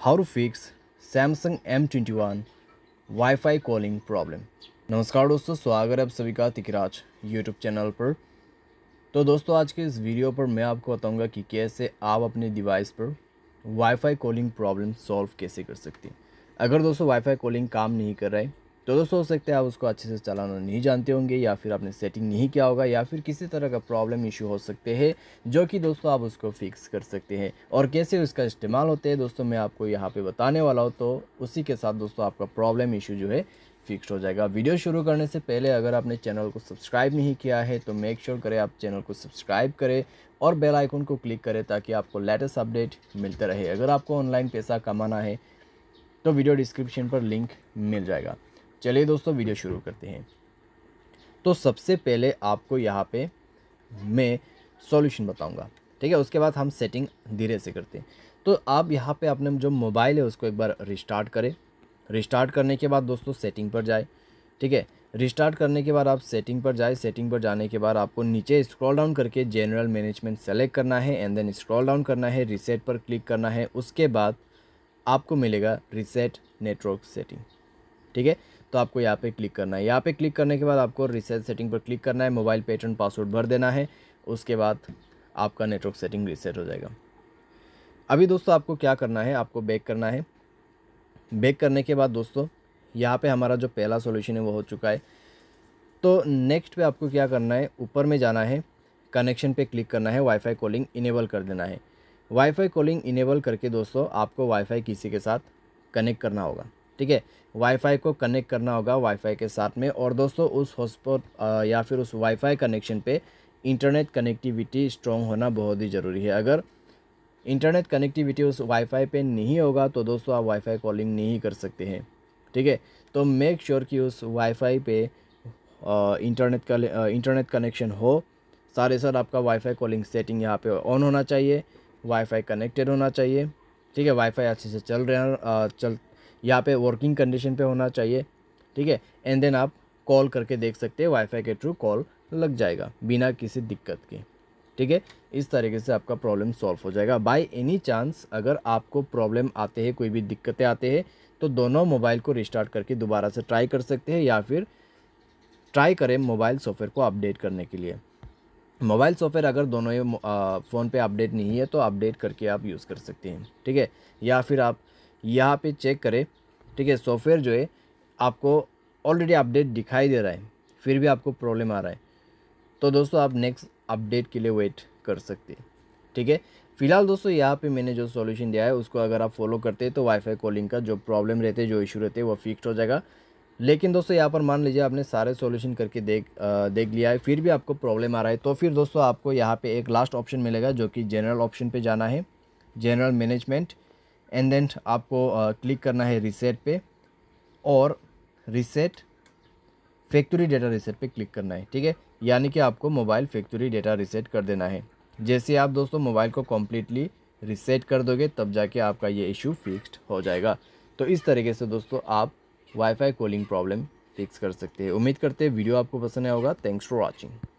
how fix Samsung M twenty one wifi calling problem नमस्कार दोस्तों स्वागत है आप सभी का तिकराज YouTube चैनल पर तो दोस्तों आज के इस वीडियो पर मैं आपको बताऊंगा कि कैसे आप अपने डिवाइस पर वाईफाई कॉलिंग प्रॉब्लम सॉल्व कैसे कर सकते हैं अगर दोस्तों वाईफाई कॉलिंग काम नहीं कर रहा है तो दोस्तों हो सकता है आप उसको अच्छे से चलाना नहीं जानते होंगे या फिर आपने सेटिंग नहीं किया होगा या फिर किसी तरह का प्रॉब्लम इशू हो सकते हैं जो कि दोस्तों आप उसको फिक्स कर सकते हैं और कैसे उसका इस्तेमाल होते हैं दोस्तों मैं आपको यहाँ पर बताने वाला हूँ तो उसी के साथ दोस्तों आपका प्रॉब्लम इशू जो है फ़िक्स हो जाएगा वीडियो शुरू करने से पहले अगर आपने चैनल को सब्सक्राइब नहीं किया है तो मेक श्योर sure करें आप चैनल को सब्सक्राइब करें और बेल आइकन को क्लिक करें ताकि आपको लेटेस्ट अपडेट मिलता रहे अगर आपको ऑनलाइन पैसा कमाना है तो वीडियो डिस्क्रिप्शन पर लिंक मिल जाएगा चलिए दोस्तों वीडियो शुरू करते हैं तो सबसे पहले आपको यहाँ पे मैं सॉल्यूशन बताऊँगा ठीक है उसके बाद हम सेटिंग धीरे से करते हैं तो आप यहाँ पे अपने जो मोबाइल है उसको एक बार रिस्टार्ट करें रिस्टार्ट करने के बाद दोस्तों सेटिंग पर जाए ठीक है रिस्टार्ट करने के बाद आप सेटिंग पर जाए सेटिंग पर जाने के बाद आपको नीचे स्क्रॉल डाउन करके जनरल मैनेजमेंट सेलेक्ट करना है एंड देन स्क्रॉल डाउन करना है रिसेट पर क्लिक करना है उसके बाद आपको मिलेगा रिसेट नेटवर्क सेटिंग ठीक है तो आपको यहाँ पे क्लिक करना है यहाँ पे क्लिक करने के बाद आपको रिसेट सेटिंग पर क्लिक करना है मोबाइल पेटर्न पासवर्ड भर देना है उसके बाद आपका नेटवर्क सेटिंग रिसेट हो जाएगा अभी दोस्तों आपको क्या करना है आपको बैक करना है बैक करने के बाद दोस्तों यहाँ पे हमारा जो पहला सॉल्यूशन है वो हो चुका है तो नेक्स्ट पे आपको क्या करना है ऊपर में जाना है कनेक्शन पे क्लिक करना है वाईफाई कॉलिंग इनेबल कर देना है वाईफाई कॉलिंग इनेबल करके दोस्तों आपको वाईफाई किसी के साथ कनेक्ट करना होगा ठीक है वाईफाई को कनेक्ट करना होगा वाईफाई के साथ में और दोस्तों उस हॉटस्पॉट या फिर उस वाईफाई कनेक्शन पे इंटरनेट कनेक्टिविटी स्ट्रॉन्ग होना बहुत ही ज़रूरी है अगर इंटरनेट कनेक्टिविटी उस वाईफाई पे नहीं होगा तो दोस्तों आप वाईफाई कॉलिंग नहीं कर सकते हैं ठीक है तो मेक श्योर sure कि उस वाईफाई पे इंटरनेट का इंटरनेट कनेक्शन हो सारे सर आपका वाईफाई कॉलिंग सेटिंग यहाँ पे ऑन होना चाहिए वाईफाई कनेक्टेड होना चाहिए ठीक है वाईफाई अच्छे से चल हैं चल यहाँ पे वर्किंग कंडीशन पे होना चाहिए ठीक है एंड देन आप कॉल करके देख सकते हैं वाईफाई के थ्रू कॉल लग जाएगा बिना किसी दिक्कत के ठीक है इस तरीके से आपका प्रॉब्लम सॉल्व हो जाएगा बाय एनी चांस अगर आपको प्रॉब्लम आते हैं कोई भी दिक्कतें आते हैं तो दोनों मोबाइल को रिस्टार्ट करके दोबारा से ट्राई कर सकते हैं या फिर ट्राई करें मोबाइल सॉफ्टवेयर को अपडेट करने के लिए मोबाइल सॉफ्टवेयर अगर दोनों ही फ़ोन पे अपडेट नहीं है तो अपडेट करके आप यूज़ कर सकते हैं ठीक है या फिर आप यहाँ पे चेक करें ठीक है सॉफ्टवेयर जो है आपको ऑलरेडी अपडेट दिखाई दे रहा है फिर भी आपको प्रॉब्लम आ रहा है तो दोस्तों आप नेक्स्ट अपडेट के लिए वेट कर सकते हैं ठीक है फिलहाल दोस्तों यहाँ पे मैंने जो सॉल्यूशन दिया है उसको अगर आप फॉलो करते हैं तो वाईफाई कॉलिंग का जो प्रॉब्लम रहते जो इशू रहते वो फिक्स हो जाएगा लेकिन दोस्तों यहाँ पर मान लीजिए आपने सारे सॉल्यूशन करके देख आ, देख लिया है फिर भी आपको प्रॉब्लम आ रहा है तो फिर दोस्तों आपको यहाँ पे एक लास्ट ऑप्शन मिलेगा जो कि जनरल ऑप्शन पे जाना है जनरल मैनेजमेंट एंड देन आपको क्लिक करना है रिसेट पे और रिसेट फैक्ट्री डेटा रिसेट पे क्लिक करना है ठीक है यानी कि आपको मोबाइल फैक्ट्री डेटा रिसेट कर देना है जैसे आप दोस्तों मोबाइल को कम्प्लीटली रिसेट कर दोगे तब जाके आपका ये इशू फिक्स्ड हो जाएगा तो इस तरीके से दोस्तों आप वाईफाई कॉलिंग प्रॉब्लम फिक्स कर सकते हैं उम्मीद करते हैं वीडियो आपको पसंद आया होगा थैंक्स फॉर वॉचिंग